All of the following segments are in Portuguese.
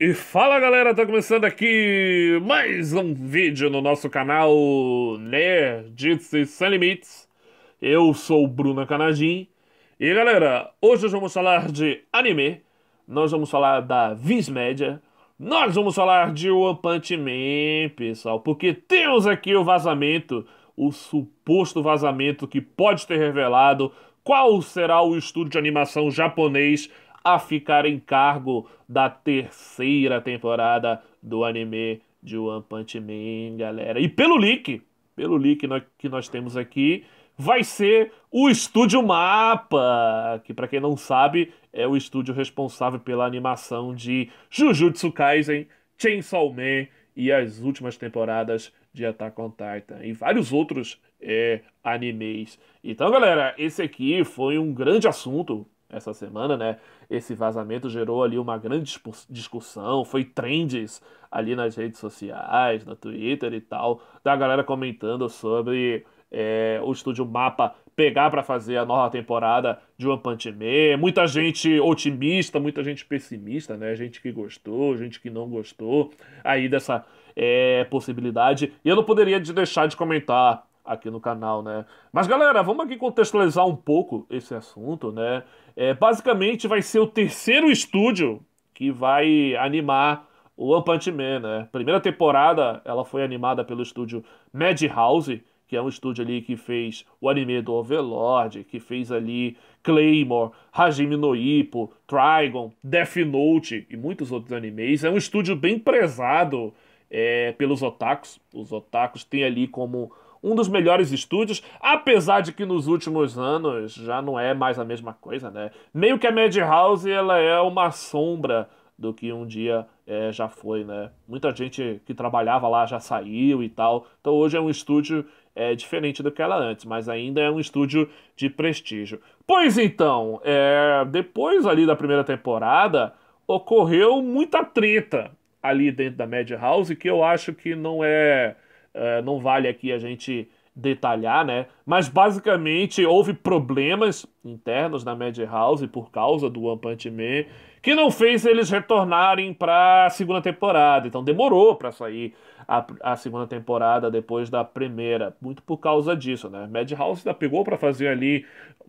E fala galera, tá começando aqui mais um vídeo no nosso canal Nerds Sem Limites. Eu sou o Bruno Canagin. E galera, hoje nós vamos falar de anime, nós vamos falar da Viz Média, nós vamos falar de One Punch Man, pessoal, porque temos aqui o vazamento, o suposto vazamento que pode ter revelado qual será o estúdio de animação japonês a ficar em cargo da terceira temporada do anime de One Punch Man, galera. E pelo leak, pelo leak que nós temos aqui, vai ser o Estúdio Mapa, que para quem não sabe, é o estúdio responsável pela animação de Jujutsu Kaisen, Chainsaw Man e as últimas temporadas de Attack on Titan e vários outros é, animes. Então, galera, esse aqui foi um grande assunto essa semana, né? Esse vazamento gerou ali uma grande discussão, foi trends ali nas redes sociais, no Twitter e tal, da galera comentando sobre é, o estúdio Mapa pegar para fazer a nova temporada de One Punch Man. Muita gente otimista, muita gente pessimista, né? Gente que gostou, gente que não gostou aí dessa é, possibilidade. E eu não poderia deixar de comentar aqui no canal, né? Mas galera, vamos aqui contextualizar um pouco esse assunto, né? É, basicamente vai ser o terceiro estúdio que vai animar o One Punch Man, né? Primeira temporada ela foi animada pelo estúdio Madhouse, que é um estúdio ali que fez o anime do Overlord, que fez ali Claymore, Hajime no Ippo, Trigon, Death Note e muitos outros animes. É um estúdio bem prezado é, pelos otakus. Os otakus têm ali como um dos melhores estúdios, apesar de que nos últimos anos já não é mais a mesma coisa, né? Meio que a Madhouse ela é uma sombra do que um dia é, já foi, né? Muita gente que trabalhava lá já saiu e tal. Então hoje é um estúdio é, diferente do que era antes, mas ainda é um estúdio de prestígio. Pois então, é, depois ali da primeira temporada, ocorreu muita treta ali dentro da Madhouse, que eu acho que não é é, não vale aqui a gente detalhar, né? Mas basicamente houve problemas internos na Madhouse por causa do One Punch Man que não fez eles retornarem para a segunda temporada. Então demorou para sair a, a, segunda temporada depois da primeira, muito por causa disso, né? Madhouse ainda pegou para fazer ali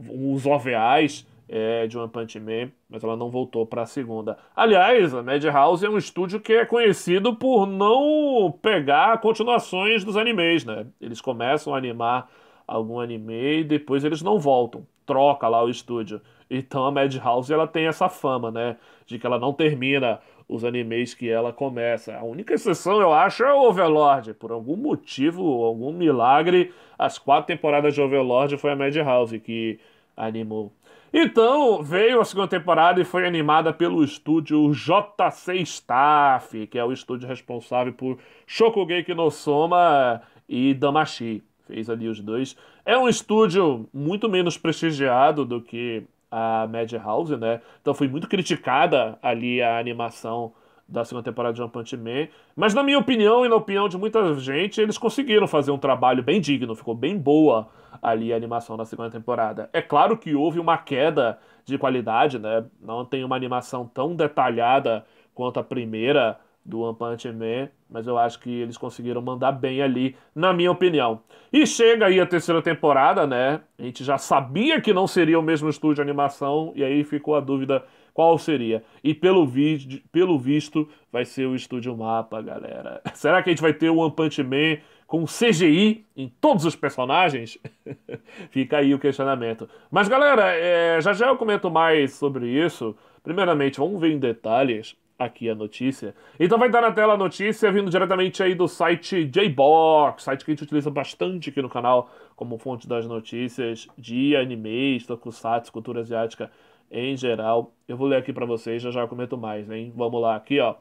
os OVAs é, de One Punch Man, mas ela não voltou para a segunda. Aliás, a Madhouse é um estúdio que é conhecido por não pegar continuações dos animes, né? Eles começam a animar algum anime e depois eles não voltam, troca lá o estúdio. Então a Madhouse ela tem essa fama, né, de que ela não termina os animes que ela começa. A única exceção, eu acho, é Overlord. Por algum motivo, algum milagre, as quatro temporadas de Overlord foi a Madhouse que animou. Então, veio a segunda temporada e foi animada pelo estúdio JC Staff, que é o estúdio responsável por Shokugeki no Soma e Damashi. Fez ali os dois. É um estúdio muito menos prestigiado do que a Madhouse, né? Então foi muito criticada ali a animação da segunda temporada de One Punch Man. Mas na minha opinião e na opinião de muita gente, eles conseguiram fazer um trabalho bem digno, ficou bem boa ali a animação da segunda temporada. É claro que houve uma queda de qualidade, né? Não tem uma animação tão detalhada quanto a primeira do One Punch Man, mas eu acho que eles conseguiram mandar bem ali, na minha opinião. E chega aí a terceira temporada, né? A gente já sabia que não seria o mesmo estúdio de animação e aí ficou a dúvida qual seria. E pelo, vi pelo visto, vai ser o Estúdio Mapa, galera. Será que a gente vai ter o One Punch Man com CGI em todos os personagens? Fica aí o questionamento. Mas, galera, é, já já eu comento mais sobre isso. Primeiramente, vamos ver em detalhes aqui a notícia. Então vai dar na tela a notícia vindo diretamente aí do site JBox, site que a gente utiliza bastante aqui no canal como fonte das notícias de animes, tokusatsu, cultura asiática em geral. Eu vou ler aqui para vocês, já já comento mais, hein? Vamos lá, aqui, ó.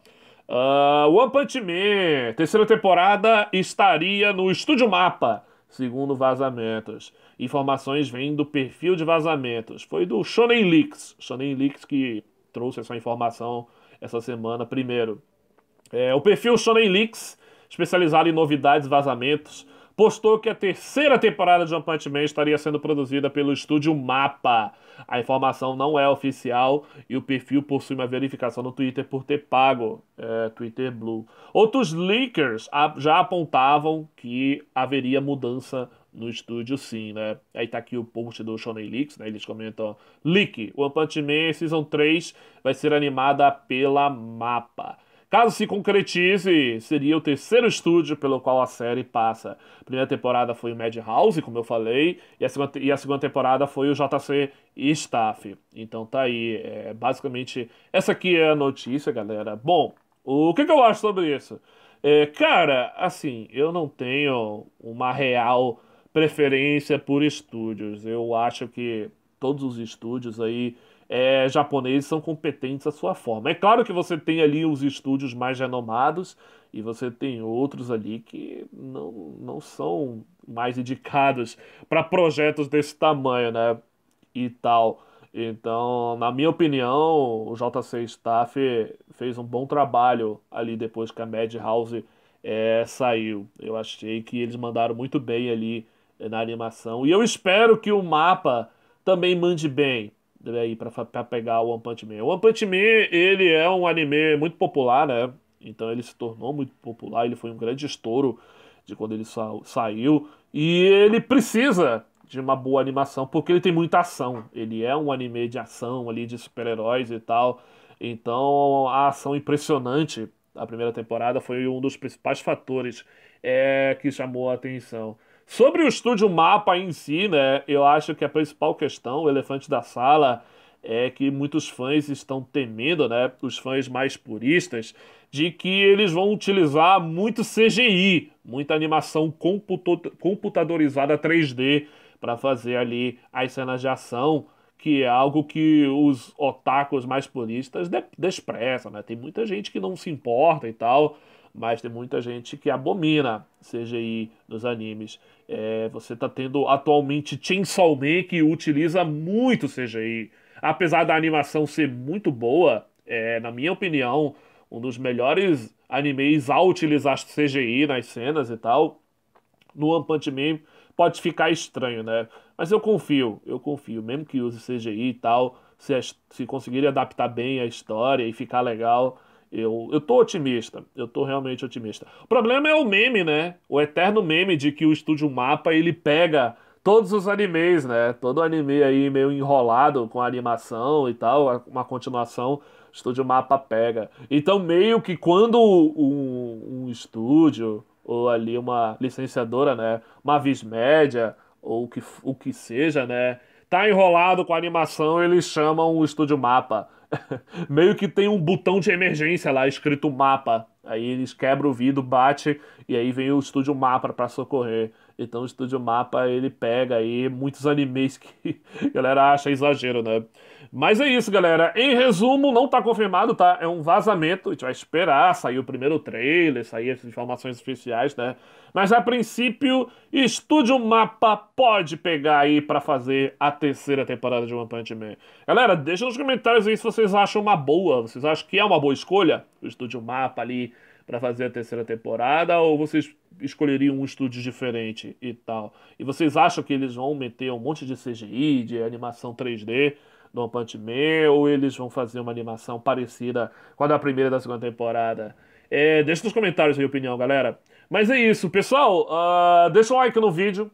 Uh, One Punch Man, terceira temporada, estaria no Estúdio Mapa, segundo vazamentos. Informações vêm do perfil de vazamentos. Foi do Shonen Leaks. Shonen Leaks que trouxe essa informação essa semana primeiro. É, o perfil Shonen Leaks, especializado em novidades e vazamentos, postou que a terceira temporada de One Punch Man estaria sendo produzida pelo estúdio Mapa. A informação não é oficial e o perfil possui uma verificação no Twitter por ter pago é, Twitter Blue. Outros leakers já apontavam que haveria mudança no estúdio sim, né? Aí tá aqui o post do Shonen Leaks, né? Eles comentam: Leak, One Punch Man Season 3 vai ser animada pela Mapa. Caso se concretize, seria o terceiro estúdio pelo qual a série passa. A primeira temporada foi o Madhouse, como eu falei, e a segunda, e a segunda temporada foi o JC Staff. Então tá aí, é, basicamente essa aqui é a notícia, galera. Bom, o que, que eu acho sobre isso? É, cara, assim, eu não tenho uma real preferência por estúdios. Eu acho que todos os estúdios aí é, japoneses são competentes à sua forma. É claro que você tem ali os estúdios mais renomados e você tem outros ali que não, não são mais indicados para projetos desse tamanho, né? E tal. Então, na minha opinião, o JC Staff fez um bom trabalho ali depois que a Madhouse é, saiu. Eu achei que eles mandaram muito bem ali é, na animação. E eu espero que o mapa também mande bem. Né, aí para pegar o One Punch Man. O One Punch Man, ele é um anime muito popular, né? Então ele se tornou muito popular, ele foi um grande estouro de quando ele sa saiu. E ele precisa de uma boa animação, porque ele tem muita ação. Ele é um anime de ação ali, de super-heróis e tal. Então a ação é impressionante da primeira temporada foi um dos principais fatores é, que chamou a atenção. Sobre o estúdio mapa em si, né, eu acho que a principal questão, o elefante da sala, é que muitos fãs estão temendo, né, os fãs mais puristas, de que eles vão utilizar muito CGI, muita animação computadorizada 3D para fazer ali as cenas de ação, que é algo que os otakus mais puristas desprezam, né? Tem muita gente que não se importa e tal, mas tem muita gente que abomina CGI nos animes. É, você está tendo atualmente Chainsaw Man que utiliza muito CGI. Apesar da animação ser muito boa, é, na minha opinião, um dos melhores animes a utilizar CGI nas cenas e tal. No One Punch Man pode ficar estranho, né? Mas eu confio, eu confio, mesmo que use CGI e tal, se, se conseguirem adaptar bem a história e ficar legal, eu, eu tô otimista, eu tô realmente otimista. O problema é o meme, né? O eterno meme de que o estúdio Mapa ele pega todos os animes, né? Todo anime aí meio enrolado com animação e tal, uma continuação, o estúdio Mapa pega. Então, meio que quando um, um estúdio ou ali uma licenciadora, né? Uma vis média ou o que, o que seja, né? Tá enrolado com a animação, eles chamam o estúdio Mapa. meio que tem um botão de emergência lá escrito mapa. Aí eles quebram o vidro, bate e aí vem o estúdio mapa para socorrer. Então o Estúdio Mapa ele pega aí muitos animes que a galera acha exagero, né? Mas é isso, galera. Em resumo, não tá confirmado, tá? É um vazamento. A gente vai esperar sair o primeiro trailer, sair as informações oficiais, né? Mas a princípio, Estúdio Mapa pode pegar aí para fazer a terceira temporada de One Punch Man. Galera, deixa nos comentários aí se vocês acham uma boa. Vocês acham que é uma boa escolha? O Estúdio Mapa ali para fazer a terceira temporada ou vocês escolheriam um estúdio diferente e tal? E vocês acham que eles vão meter um monte de CGI, de animação 3D no One Punch Man ou eles vão fazer uma animação parecida com a da primeira e da segunda temporada? É, deixa nos comentários a opinião, galera. Mas é isso, pessoal. Uh, deixa um like no vídeo.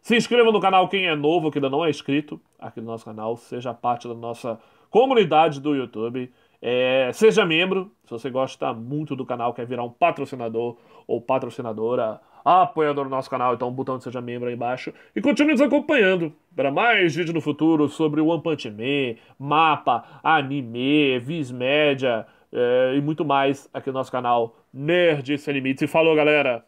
Se inscreva no canal quem é novo, que ainda não é inscrito aqui no nosso canal. Seja parte da nossa comunidade do YouTube. É, seja membro, se você gosta muito do canal, quer virar um patrocinador ou patrocinadora, apoiador do nosso canal, então o botão de seja membro aí embaixo. E continue nos acompanhando para mais vídeos no futuro sobre One Punch Man, mapa, anime, vis média é, e muito mais aqui no nosso canal Nerd Sem Limites. E falou, galera!